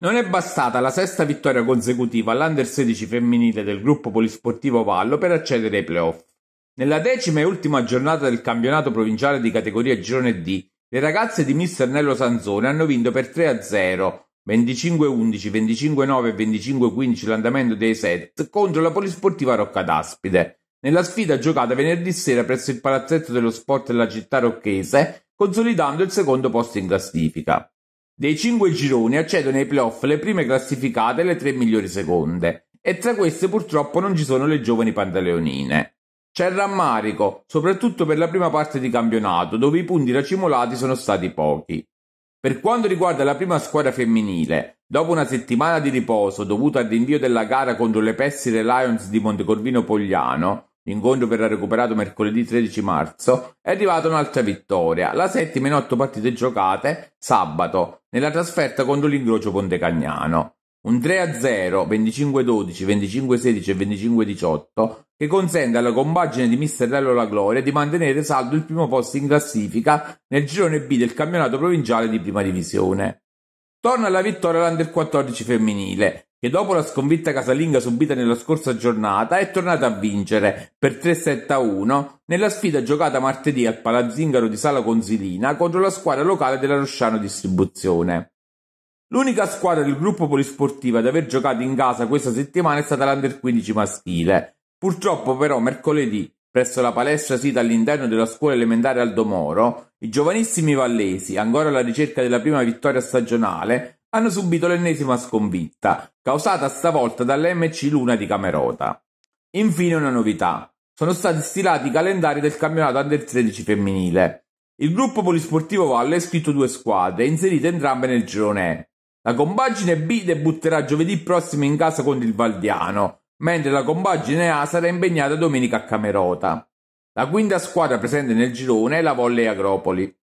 Non è bastata la sesta vittoria consecutiva all'Under 16 femminile del gruppo polisportivo Vallo per accedere ai playoff. Nella decima e ultima giornata del campionato provinciale di categoria Girone D, le ragazze di Mister Nello Sanzone hanno vinto per 3-0, 25-11, 25-9 e 25-15 l'andamento dei set contro la polisportiva Rocca d'Aspide. Nella sfida giocata venerdì sera presso il palazzetto dello sport della città rocchese, consolidando il secondo posto in classifica. Dei cinque gironi accedono ai playoff le prime classificate e le tre migliori seconde, e tra queste purtroppo non ci sono le giovani pantaleonine. C'è il rammarico, soprattutto per la prima parte di campionato, dove i punti racimolati sono stati pochi. Per quanto riguarda la prima squadra femminile, dopo una settimana di riposo dovuta al rinvio della gara contro le pessime Lions di Montecorvino Pogliano, l'incontro verrà recuperato mercoledì 13 marzo, è arrivata un'altra vittoria, la settima in otto partite giocate sabato, nella trasferta contro l'ingrocio Pontecagnano. Un 3-0, 25-12, 25-16 e 25-18 che consente alla compagine di Mister Dello La Gloria di mantenere saldo il primo posto in classifica nel girone B del campionato provinciale di prima divisione. Torna alla vittoria l'Under 14 femminile, che dopo la sconfitta casalinga subita nella scorsa giornata è tornata a vincere per 3-7-1 nella sfida giocata martedì al Palazzingaro di Sala Consilina contro la squadra locale della Rosciano Distribuzione. L'unica squadra del gruppo polisportivo ad aver giocato in casa questa settimana è stata l'Under 15 maschile. Purtroppo però mercoledì, presso la palestra sita all'interno della scuola elementare Aldomoro, i giovanissimi vallesi, ancora alla ricerca della prima vittoria stagionale, hanno subito l'ennesima sconfitta, causata stavolta dall'MC Luna di Camerota. Infine una novità, sono stati stilati i calendari del campionato Under 13 femminile. Il gruppo polisportivo Valle ha scritto due squadre, inserite entrambe nel girone E. La compagine B debutterà giovedì prossimo in casa contro il Valdiano, mentre la compagine A sarà impegnata domenica a Camerota. La quinta squadra presente nel girone è la Volley Agropoli.